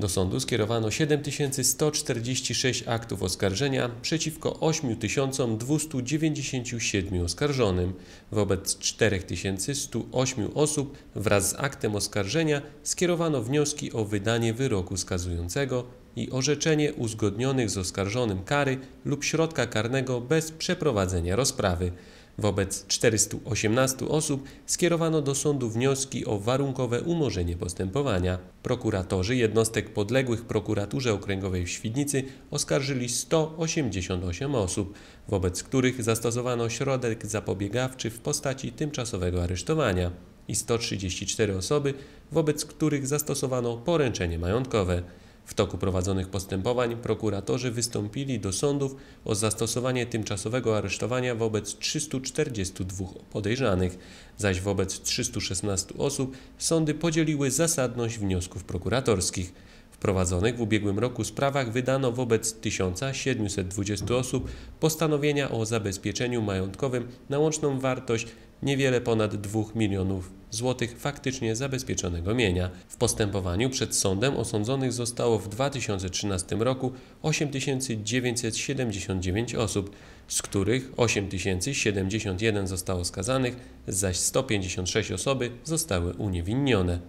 Do sądu skierowano 7146 aktów oskarżenia przeciwko 8297 oskarżonym, wobec 4108 osób wraz z aktem oskarżenia skierowano wnioski o wydanie wyroku skazującego i orzeczenie uzgodnionych z oskarżonym kary lub środka karnego bez przeprowadzenia rozprawy. Wobec 418 osób skierowano do sądu wnioski o warunkowe umorzenie postępowania. Prokuratorzy jednostek podległych prokuraturze okręgowej w Świdnicy oskarżyli 188 osób, wobec których zastosowano środek zapobiegawczy w postaci tymczasowego aresztowania i 134 osoby, wobec których zastosowano poręczenie majątkowe. W toku prowadzonych postępowań prokuratorzy wystąpili do sądów o zastosowanie tymczasowego aresztowania wobec 342 podejrzanych, zaś wobec 316 osób sądy podzieliły zasadność wniosków prokuratorskich. W prowadzonych w ubiegłym roku sprawach wydano wobec 1720 osób postanowienia o zabezpieczeniu majątkowym na łączną wartość niewiele ponad 2 milionów złotych faktycznie zabezpieczonego mienia. W postępowaniu przed sądem osądzonych zostało w 2013 roku 8979 osób, z których 8071 zostało skazanych, zaś 156 osoby zostały uniewinnione.